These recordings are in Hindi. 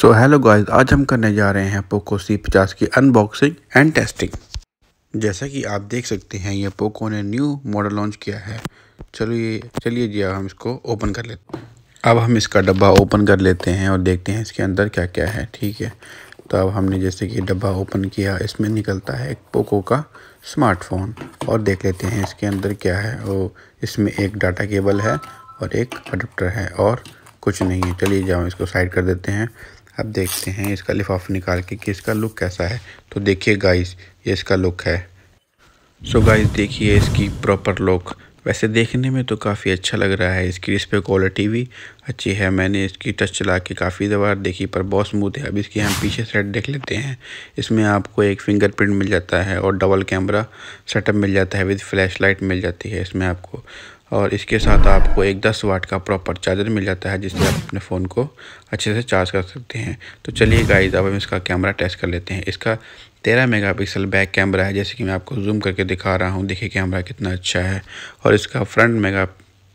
सो हेलो गाइस आज हम करने जा रहे हैं पोको सी पचास की अनबॉक्सिंग एंड टेस्टिंग जैसा कि आप देख सकते हैं ये पोको ने न्यू मॉडल लॉन्च किया है चलो ये चलिए जी हम इसको ओपन कर लेते हैं अब हम इसका डब्बा ओपन कर लेते हैं और देखते हैं इसके अंदर क्या क्या है ठीक है तो अब हमने जैसे कि डब्बा ओपन किया इसमें निकलता है एक पोको का स्मार्टफोन और देख लेते हैं इसके अंदर क्या है वो इसमें एक डाटा केबल है और एक अडप्टर है और कुछ नहीं है चलिए जाओ इसको साइड कर देते हैं अब देखते हैं इसका लिफाफ निकाल के कि इसका लुक कैसा है तो देखिए गाइस ये इसका लुक है सो गाइस देखिए इसकी प्रॉपर लुक वैसे देखने में तो काफ़ी अच्छा लग रहा है इसकी डिस्प्ले क्वालिटी भी अच्छी है मैंने इसकी टच चला के काफ़ी दबार देखी पर बहुत स्मूथ है अब इसकी हम पीछे सेट देख लेते हैं इसमें आपको एक फिंगरप्रिंट मिल जाता है और डबल कैमरा सेटअप मिल जाता है विद फ्लैश लाइट मिल जाती है इसमें आपको और इसके साथ आपको एक 10 वाट का प्रॉपर चार्जर मिल जाता है जिससे आप अपने फ़ोन को अच्छे से चार्ज कर सकते हैं तो चलिए गाइस अब हम इसका कैमरा टेस्ट कर लेते हैं इसका तेरह मेगापिक्सल बैक कैमरा है जैसे कि मैं आपको जूम करके दिखा रहा हूँ देखिए कैमरा कितना अच्छा है और इसका फ्रंट मेगा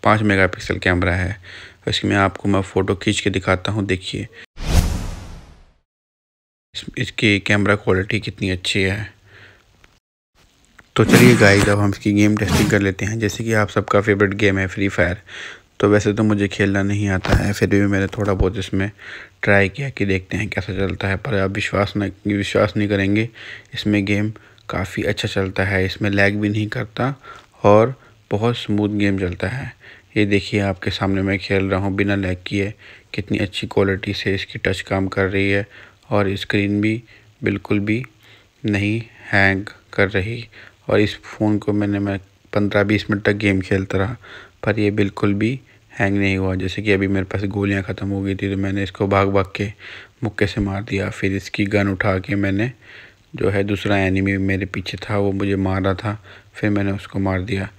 पाँच मेगा कैमरा है इसमें मैं आपको मैं फ़ोटो खींच के दिखाता हूँ देखिए इसकी कैमरा क्वालिटी कितनी अच्छी है तो चलिए गाइस अब हम इसकी गेम टेस्टिंग कर लेते हैं जैसे कि आप सबका फेवरेट गेम है फ्री फायर तो वैसे तो मुझे खेलना नहीं आता है फिर भी मैंने थोड़ा बहुत इसमें ट्राई किया कि देखते हैं कैसा चलता है पर आप विश्वास न विश्वास नहीं करेंगे इसमें गेम काफ़ी अच्छा चलता है इसमें लैग भी नहीं करता और बहुत स्मूथ गेम चलता है ये देखिए आपके सामने मैं खेल रहा हूँ बिना लैग किए कितनी अच्छी क्वालिटी से इसकी टच काम कर रही है और इस्क्रीन भी बिल्कुल भी नहीं हैंग कर रही और इस फ़ोन को मैंने मैं पंद्रह बीस मिनट तक गेम खेलता रहा पर ये बिल्कुल भी हैंग नहीं हुआ जैसे कि अभी मेरे पास गोलियां ख़त्म हो गई थी तो मैंने इसको भाग भाग के मुक्के से मार दिया फिर इसकी गन उठा के मैंने जो है दूसरा एनिमी मेरे पीछे था वो मुझे मार रहा था फिर मैंने उसको मार दिया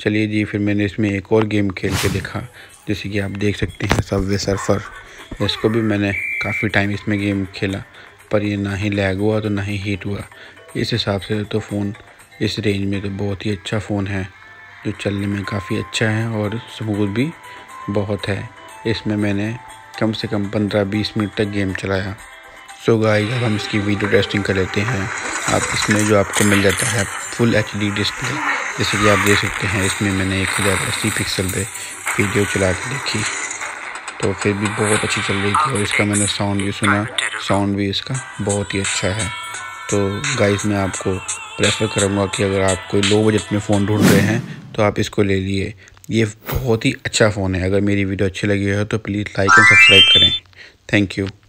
चलिए जी फिर मैंने इसमें एक और गेम खेल के देखा जैसे कि आप देख सकते हैं सबवे सर्फर इसको भी मैंने काफ़ी टाइम इसमें गेम खेला पर ये ना ही लैग हुआ तो ना ही हीट हुआ इस हिसाब से तो फ़ोन इस रेंज में तो बहुत ही अच्छा फ़ोन है जो चलने में काफ़ी अच्छा है और स्मूथ भी बहुत है इसमें मैंने कम से कम 15-20 मिनट तक गेम चलाया सो गाइस अब हम इसकी वीडियो टेस्टिंग कर लेते हैं आप इसमें जो आपको मिल जाता है फुल एच डिस्प्ले जैसे कि आप देख सकते हैं इसमें मैंने एक हज़ार अस्सी पिक्सल पर वीडियो चला के देखी तो फिर भी बहुत अच्छी चल रही थी और इसका मैंने साउंड भी सुना साउंड भी इसका बहुत ही अच्छा है तो गाइस मैं आपको प्रेफर करूँगा कि अगर आप कोई लो बजट में फ़ोन ढूंढ रहे हैं तो आप इसको ले लिए ये बहुत ही अच्छा फ़ोन है अगर मेरी वीडियो अच्छी लगी हो तो प्लीज़ लाइक एंड सब्सक्राइब करें थैंक यू